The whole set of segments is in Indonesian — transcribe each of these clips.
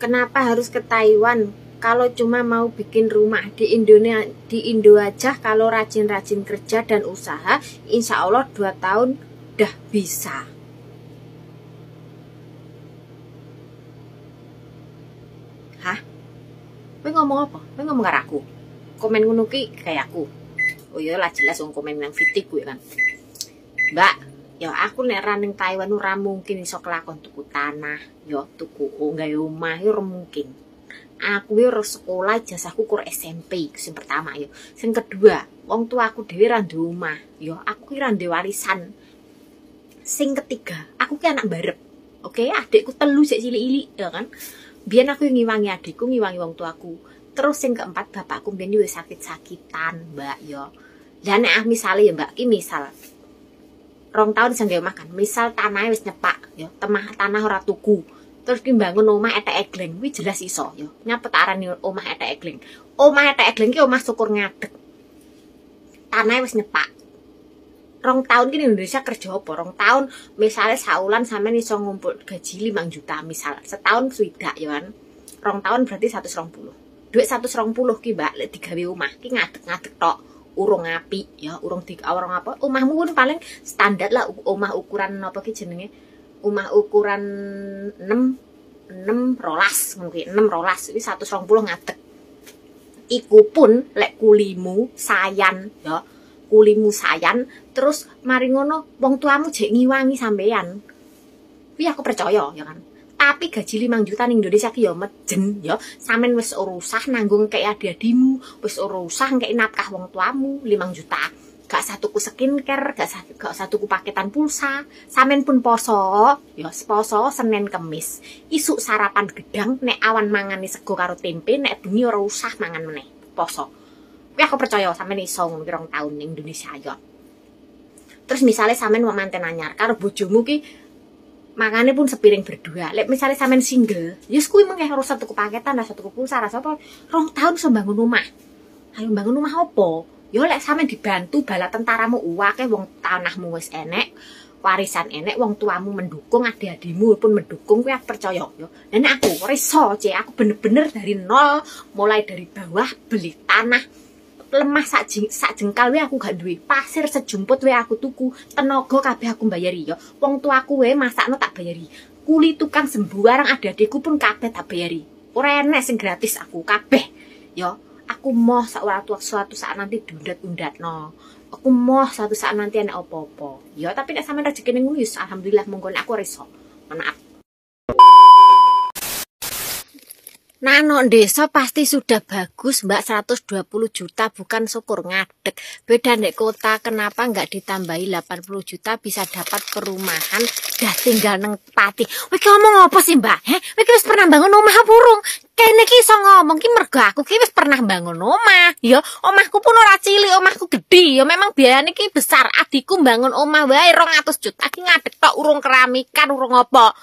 kenapa harus ke Taiwan kalau cuma mau bikin rumah di Indonesia di Indo aja kalau rajin-rajin kerja dan usaha insya Allah dua tahun udah bisa Hah? Kau ngomong apa? Kau ngomong karo aku. Komen ngunuki kayak aku. Oh iya lah jelas wong komen yang fitik gue kan. Mbak, ya aku nek ra ning Taiwan ora mungkin iso kelakon tuku tanah ya tuku gawe omah ya mungkin aku ya ora sekolah jasaku kur SMP sing pertama yo ya. sing kedua wong tua aku dhewe ra nduwe omah yo ya, aku ora nduwe warisan sing ketiga aku ki anak barep oke okay? adikku telu sik cilik-cilik ya kan biar aku ngiwangi adikku ngiwangi wong tuaku terus sing keempat bapakku biyen wis sakit-sakitan mbak yo dan ah misalnya ya mbak ini misal rong tahun sanggih omah kan misal tanah wis nyepak ya temah tanah ora tuku terus ki bangun omah etek egleng kuwi jelas iso ya nyapa tara arani omah etek egleng omah etek egleng ki omah syukur ngadeg tanah wis nyepak rong tahun gini Indonesia kerja apa rong tahun misalnya saulan sampe nih ngumpul gaji 5 juta misal setahun suida ya kan rong tahun berarti 120 duit 120 ki mbak tiga digawe omah ki ngadeg-ngadeg tok urung api ya urung di urung apa umahmu pun paling standar lah umah ukuran apa ki jenenge ukuran 6 6 rolas mungkin 6 rolas iki 120 ngadeg iku pun lek kulimu sayan ya kulimu sayan terus mari ngono wong tuamu jek ngiwangi sampeyan kuwi aku percaya ya kan tapi gaji 5 juta nih Indonesia ki ya mejen ya sampean wis ora nanggung kayak adik adimu wis ora usah kayak nafkah wong tuamu 5 juta gak satu ku skincare, gak, satu, gak ku paketan pulsa, samen pun poso, yo ya, poso Senin Kemis. isu sarapan gedang, nek awan mangan nih sego karo tempe, nek bengi ora usah mangan meneh, poso. tapi aku percaya sama iso ngono rong tahun Indonesia yo. Ya. Terus misalnya samen mau mantan anyar karo bojomu ki mangane pun sepiring berdua. Lek misalnya sampean single, ya kuwi mengke harus satu kepaketan, satu kepulsa, rasa apa rong tahun iso bangun rumah. Ayo bangun rumah apa? Yo ya lek sampean dibantu bala tentaramu uwake wong tanahmu wis enek, warisan enek wong tuamu mendukung adik-adikmu pun mendukung kuwi percaya yo. Ya. Dan aku reso, cek aku bener-bener dari nol mulai dari bawah beli tanah lemah sak, jeng, sak jengkal we aku gak duwe pasir sejumput we aku tuku tenaga kabeh aku bayari yo ya. wong tuaku we masakno tak bayari kuli tukang sembuarang ada, adikku pun kabeh tak bayari ora enek sing gratis aku kabeh yo. Ya. aku mau sak waktu suatu saat nanti dundat-undat no aku mau suatu saat nanti enak opo-opo ya tapi nek rezeki rezekine ngono alhamdulillah monggo aku reso aku Nano desa pasti sudah bagus mbak 120 juta bukan syukur ngadek Beda nek kota kenapa nggak ditambahi 80 juta bisa dapat perumahan Dah tinggal neng pati Wih ngomong apa sih mbak? Heh? Wih wis pernah bangun rumah burung Kayaknya kisah ngomong ki mergo aku pernah bangun rumah. Ya omahku pun ora cilik omahku gede Ya memang biayanya ini besar Adikku bangun rumah wae 200 juta ki ngadek tok urung keramikan urung apa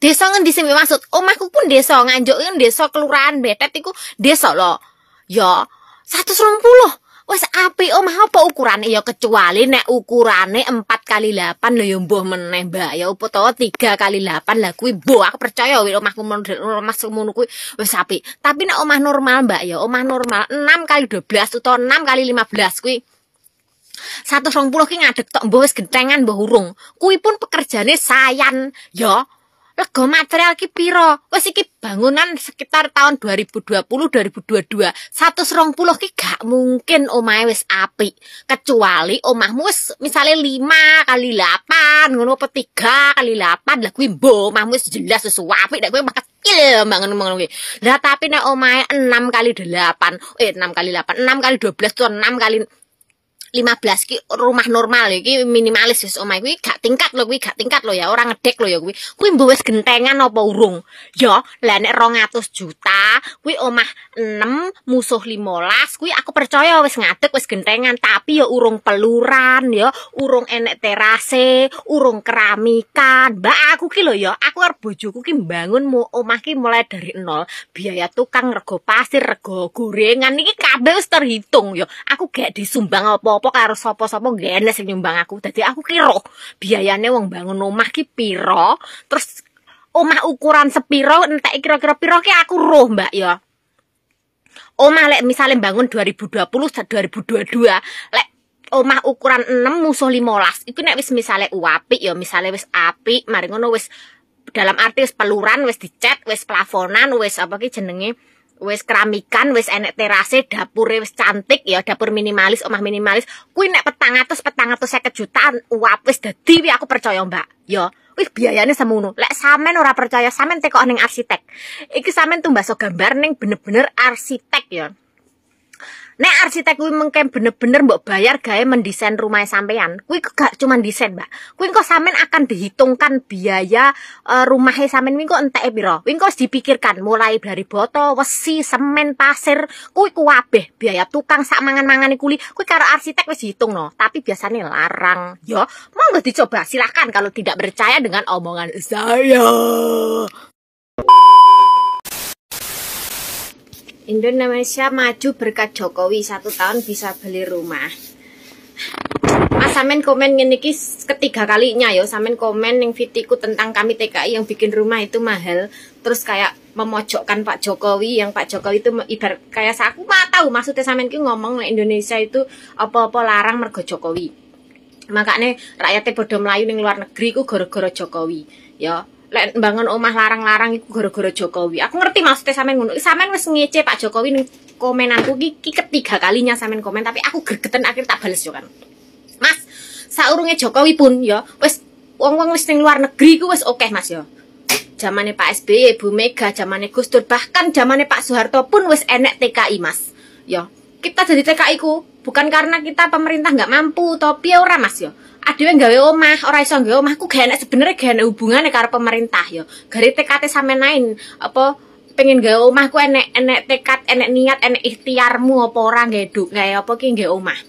Desa ngendi sing maksud? Omahku pun desa, nganjuk kan desa kelurahan Betet iku desa satu Ya, 120. Wes api, omah apa ukuran ya kecuali nek ukurane empat kali delapan lo ya mbuh meneh Mbak ya apa to 3 kali delapan lah kuwi mbuh aku percaya wis omahku model omah semono kuwi wis api Tapi nek omah normal Mbak ya omah normal enam kali dua belas atau enam kali lima belas 15 kuwi puluh ki ngadeg tok mbuh wis gentengan mbuh urung. Kuwi pun pekerjane sayan ya lego material ki piro? Wes iki bangunan sekitar tahun 2020 2022. 120 ki gak mungkin omahe wis apik. Kecuali omahmu wis misale 5 kali 8 ngono apa 3 kali 8 lah kuwi mbo omahmu wis jelas wis apik nek kuwi mah kecil bangun-bangun kuwi. Lah tapi nek omahe 6 kali 8 eh 6 kali 8 6 kali 12 tuh 6 kali 15 ki rumah normal ya ki minimalis wis omah kuwi gak tingkat lho kuwi gak tingkat lho ya orang ngedek lho ya kuwi kuwi mbok wis gentengan apa urung ya lah nek 200 juta kuwi omah 6 musuh 15 kuwi aku percaya wis ngadeg wis gentengan tapi ya urung peluran ya urung enek terase urung keramikan mbak aku ki lho ya aku karo bojoku ki mbangun mu omah ki mulai dari nol biaya tukang rego pasir rego gorengan iki kabeh wis terhitung ya aku gak disumbang apa apa karo sapa-sapa genes sing nyumbang aku. Dadi aku kira biayane wong bangun omah ki piro, terus omah ukuran sepiro entek kira-kira piro ki aku roh, Mbak ya. Omah lek misale bangun 2020 2022, lek omah ukuran 6 musuh 15. Iku nek wis misale apik ya misale wis apik, mari ngono wis dalam arti wis peluran, wis dicet, wis plafonan, wis apa ki jenenge wis keramikan, wis enek terase, dapur wis cantik ya, dapur minimalis, omah minimalis. Kuwi nek 400 saya kejutan, uap wis dadi aku percaya, Mbak. Ya, wis biayanya semono. Lek samen ora percaya, samen tekok neng arsitek. Iki mbak so gambar neng bener-bener arsitek ya. Nek arsitek kuwi mengkem bener-bener mbok bayar gawe mendesain rumah sampean. Kuwi gak cuma desain, Mbak. Kuwi kok sampean akan dihitungkan biaya e, rumahnya e sampean kuwi ente enteke pira. Kuwi dipikirkan mulai dari boto, wesi, semen, pasir, kuwi kuwabeh biaya tukang sak mangan-mangane kuli. Kuwi karo arsitek wis dihitung no, tapi biasanya larang. Yo, monggo dicoba silahkan kalau tidak percaya dengan omongan saya. Indonesia maju berkat Jokowi satu tahun bisa beli rumah Mas Samen komen ini ketiga kalinya yo ya. Samen komen yang fitiku tentang kami TKI yang bikin rumah itu mahal Terus kayak memojokkan Pak Jokowi yang Pak Jokowi itu ibarat kayak saya aku mah tahu maksudnya Samen ki ngomong Indonesia itu apa-apa larang mergo Jokowi makanya rakyatnya bodoh melayu yang luar negeri ku goro-goro Jokowi ya lek mbangun omah larang-larang iku gara-gara Jokowi. Aku ngerti maksudnya sampean ngono. Sampean wis ngece Pak Jokowi ning komenanku iki ketiga kalinya sampean komen tapi aku gregeten akhirnya tak bales juga. Kan. Mas, saurunge Jokowi pun ya wis wong-wong wis luar negeri ku wis oke okay, Mas ya. Zamane Pak SBY, Bu Mega, zamane Gus Dur, bahkan zamane Pak Soeharto pun wes enek TKI, Mas. Ya, kita jadi TKI ku bukan karena kita pemerintah nggak mampu, tapi ya ora Mas ya adewe gawe omah, ora iso gawe omah ku gak enak sebenere gak enak hubungane karo pemerintah yo Gari tekate sampean apa pengen gawe omah ku enek enek tekad, enek niat, enek ikhtiarmu apa ora gawe duk, gawe apa ki gawe omah.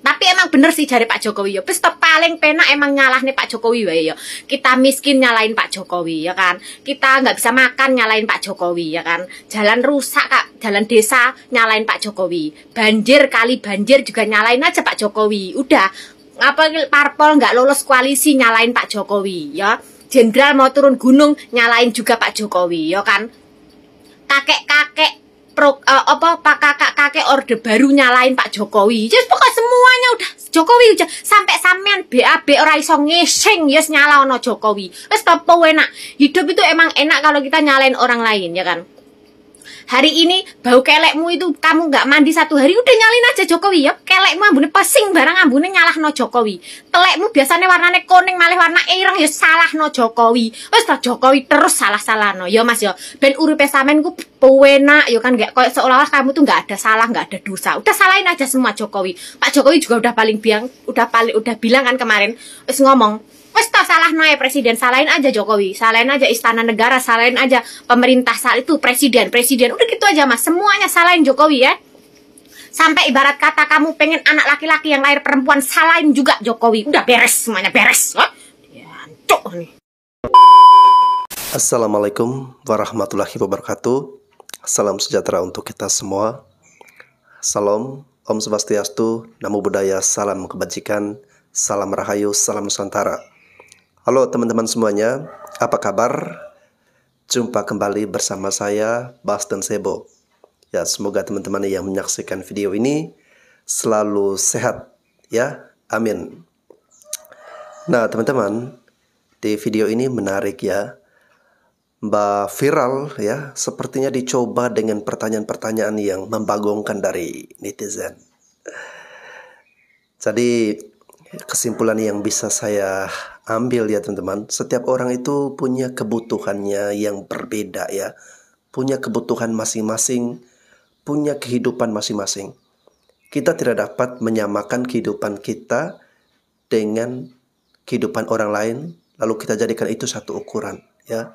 Tapi emang bener sih jari Pak Jokowi ya. pesta paling penak emang ngalah nih Pak Jokowi wae ya. Kita miskin nyalain Pak Jokowi ya kan. Kita nggak bisa makan nyalain Pak Jokowi ya kan. Jalan rusak Kak, jalan desa nyalain Pak Jokowi. Banjir kali banjir juga nyalain aja Pak Jokowi. Udah apa parpol nggak lolos koalisi nyalain Pak Jokowi ya jenderal mau turun gunung nyalain juga Pak Jokowi ya kan kakek-kakek pro, uh, apa pak kakak kakek orde baru nyalain Pak Jokowi jadi ya, pokok semuanya udah Jokowi udah sampai sampean BAB orang iso ngising yes ya, nyala ono Jokowi wis apa enak hidup itu emang enak kalau kita nyalain orang lain ya kan hari ini bau kelekmu itu kamu nggak mandi satu hari udah nyalin aja Jokowi ya kelekmu ambune pasing barang ambune no Jokowi telekmu biasanya warnanya kuning malah warna ireng ya salah no Jokowi wis Jokowi terus salah salah no ya Mas ya ben uripe sampean ku pewena ya kan nggak kayak seolah-olah kamu tuh nggak ada salah nggak ada dosa udah salahin aja semua Jokowi Pak Jokowi juga udah paling biang udah paling udah bilang kan kemarin wes ngomong wes toh salah noe ya, presiden salahin aja Jokowi salahin aja istana negara salahin aja pemerintah saat itu presiden presiden udah gitu aja mas semuanya salahin Jokowi ya sampai ibarat kata kamu pengen anak laki-laki yang lahir perempuan salahin juga Jokowi udah beres semuanya beres oh, ya cok nih Assalamualaikum warahmatullahi wabarakatuh Salam sejahtera untuk kita semua Salam Om Swastiastu Namo Buddhaya Salam Kebajikan Salam Rahayu Salam Nusantara Halo teman-teman semuanya, apa kabar? Jumpa kembali bersama saya, Baston Sebo. Ya, semoga teman-teman yang menyaksikan video ini selalu sehat, ya. Amin. Nah, teman-teman, di video ini menarik ya. Mbak Viral ya, sepertinya dicoba dengan pertanyaan-pertanyaan yang membagongkan dari netizen. Jadi, kesimpulan yang bisa saya ambil ya teman-teman. Setiap orang itu punya kebutuhannya yang berbeda ya. Punya kebutuhan masing-masing, punya kehidupan masing-masing. Kita tidak dapat menyamakan kehidupan kita dengan kehidupan orang lain lalu kita jadikan itu satu ukuran ya.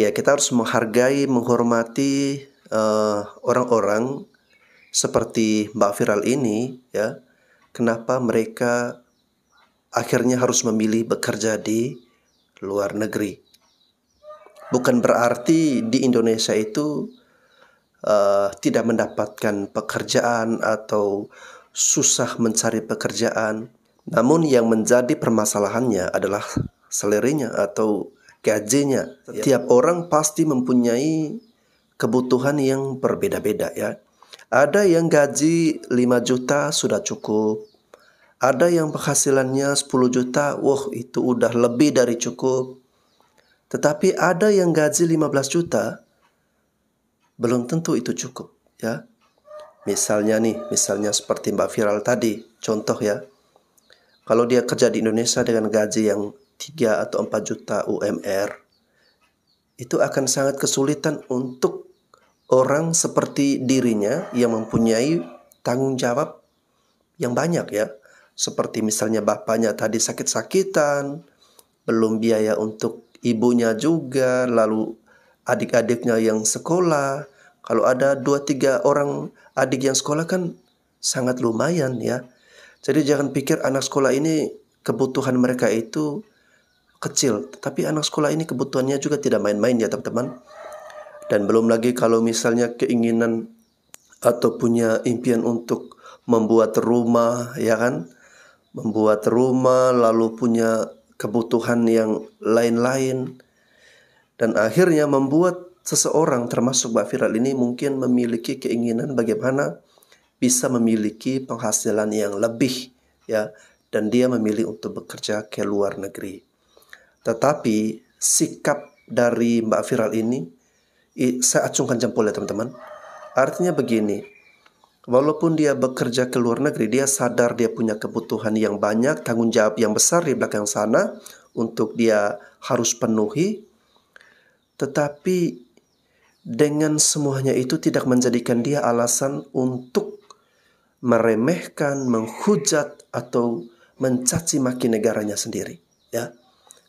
Ya, kita harus menghargai, menghormati eh, orang-orang uh, seperti Mbak Viral ini ya. Kenapa mereka akhirnya harus memilih bekerja di luar negeri. Bukan berarti di Indonesia itu uh, tidak mendapatkan pekerjaan atau susah mencari pekerjaan. Namun yang menjadi permasalahannya adalah selerinya atau gajinya. Setiap iya. orang pasti mempunyai kebutuhan yang berbeda-beda ya. Ada yang gaji 5 juta sudah cukup ada yang penghasilannya 10 juta, wah itu udah lebih dari cukup. Tetapi ada yang gaji 15 juta, belum tentu itu cukup, ya. Misalnya nih, misalnya seperti Mbak Viral tadi, contoh ya. Kalau dia kerja di Indonesia dengan gaji yang 3 atau 4 juta UMR, itu akan sangat kesulitan untuk orang seperti dirinya yang mempunyai tanggung jawab yang banyak ya seperti misalnya bapaknya tadi sakit-sakitan, belum biaya untuk ibunya juga, lalu adik-adiknya yang sekolah. Kalau ada dua tiga orang adik yang sekolah kan sangat lumayan ya. Jadi jangan pikir anak sekolah ini kebutuhan mereka itu kecil. Tapi anak sekolah ini kebutuhannya juga tidak main-main ya teman-teman. Dan belum lagi kalau misalnya keinginan atau punya impian untuk membuat rumah ya kan membuat rumah, lalu punya kebutuhan yang lain-lain, dan akhirnya membuat seseorang termasuk Mbak Viral ini mungkin memiliki keinginan bagaimana bisa memiliki penghasilan yang lebih ya dan dia memilih untuk bekerja ke luar negeri. Tetapi sikap dari Mbak Viral ini saya acungkan jempol ya teman-teman. Artinya begini, Walaupun dia bekerja ke luar negeri, dia sadar dia punya kebutuhan yang banyak, tanggung jawab yang besar di belakang sana untuk dia harus penuhi. Tetapi dengan semuanya itu tidak menjadikan dia alasan untuk meremehkan, menghujat atau mencaci maki negaranya sendiri, ya.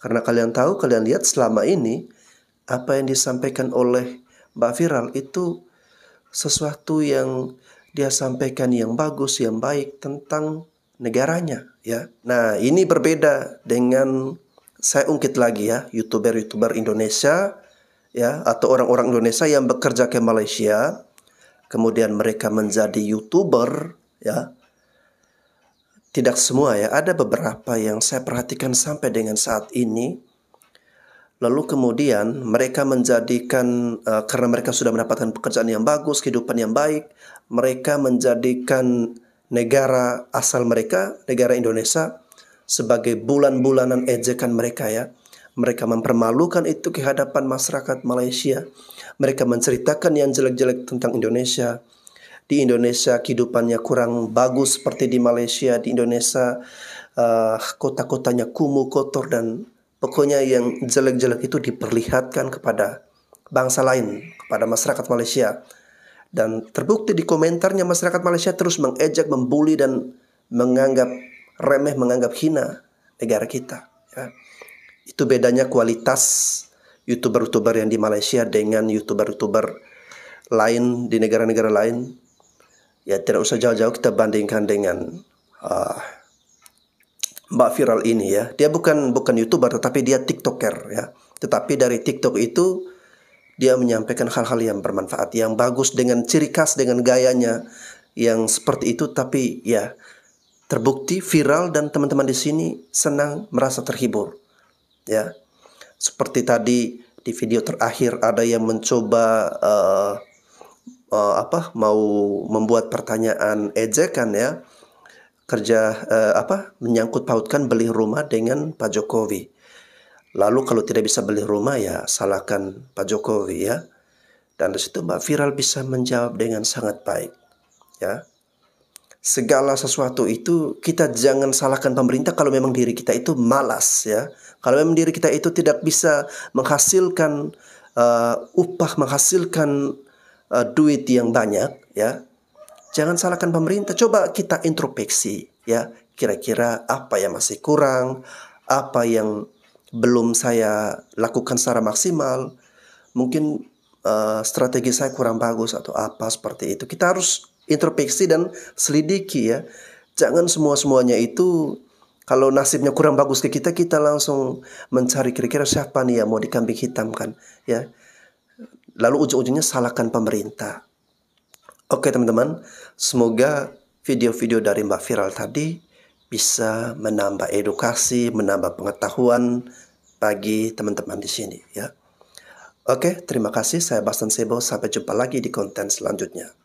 Karena kalian tahu, kalian lihat selama ini apa yang disampaikan oleh Mbak Viral itu sesuatu yang dia sampaikan yang bagus, yang baik tentang negaranya ya. Nah, ini berbeda dengan saya ungkit lagi ya, YouTuber-YouTuber Indonesia ya atau orang-orang Indonesia yang bekerja ke Malaysia, kemudian mereka menjadi YouTuber ya. Tidak semua ya, ada beberapa yang saya perhatikan sampai dengan saat ini. Lalu kemudian mereka menjadikan uh, karena mereka sudah mendapatkan pekerjaan yang bagus, kehidupan yang baik, mereka menjadikan negara asal mereka, negara Indonesia, sebagai bulan-bulanan ejekan mereka ya. Mereka mempermalukan itu ke hadapan masyarakat Malaysia. Mereka menceritakan yang jelek-jelek tentang Indonesia. Di Indonesia kehidupannya kurang bagus seperti di Malaysia. Di Indonesia uh, kota-kotanya kumuh, kotor dan pokoknya yang jelek-jelek itu diperlihatkan kepada bangsa lain, kepada masyarakat Malaysia. Dan terbukti di komentarnya masyarakat Malaysia terus mengejek, membuli dan menganggap remeh, menganggap hina negara kita. Ya. Itu bedanya kualitas youtuber-youtuber yang di Malaysia dengan youtuber-youtuber lain di negara-negara lain. Ya tidak usah jauh-jauh kita bandingkan dengan uh, Mbak viral ini ya. Dia bukan bukan youtuber tetapi dia tiktoker ya. Tetapi dari tiktok itu dia menyampaikan hal-hal yang bermanfaat, yang bagus dengan ciri khas, dengan gayanya yang seperti itu. Tapi ya terbukti viral dan teman-teman di sini senang merasa terhibur. Ya, seperti tadi di video terakhir ada yang mencoba uh, uh, apa mau membuat pertanyaan ejekan ya kerja eh, apa menyangkut pautkan beli rumah dengan Pak Jokowi. Lalu kalau tidak bisa beli rumah ya salahkan Pak Jokowi ya. Dan di situ Mbak Viral bisa menjawab dengan sangat baik. Ya. Segala sesuatu itu kita jangan salahkan pemerintah kalau memang diri kita itu malas ya. Kalau memang diri kita itu tidak bisa menghasilkan uh, upah, menghasilkan uh, duit yang banyak ya. Jangan salahkan pemerintah, coba kita introspeksi ya. Kira-kira apa yang masih kurang, apa yang belum saya lakukan secara maksimal, mungkin uh, strategi saya kurang bagus atau apa seperti itu. Kita harus introspeksi dan selidiki ya. Jangan semua-semuanya itu kalau nasibnya kurang bagus ke kita, kita langsung mencari kira-kira siapa nih yang mau dikambing hitamkan ya. Lalu ujung-ujungnya salahkan pemerintah. Oke teman-teman, semoga video-video dari Mbak Viral tadi bisa menambah edukasi, menambah pengetahuan bagi teman-teman di sini ya. Oke, terima kasih. Saya Basan Sebo. Sampai jumpa lagi di konten selanjutnya.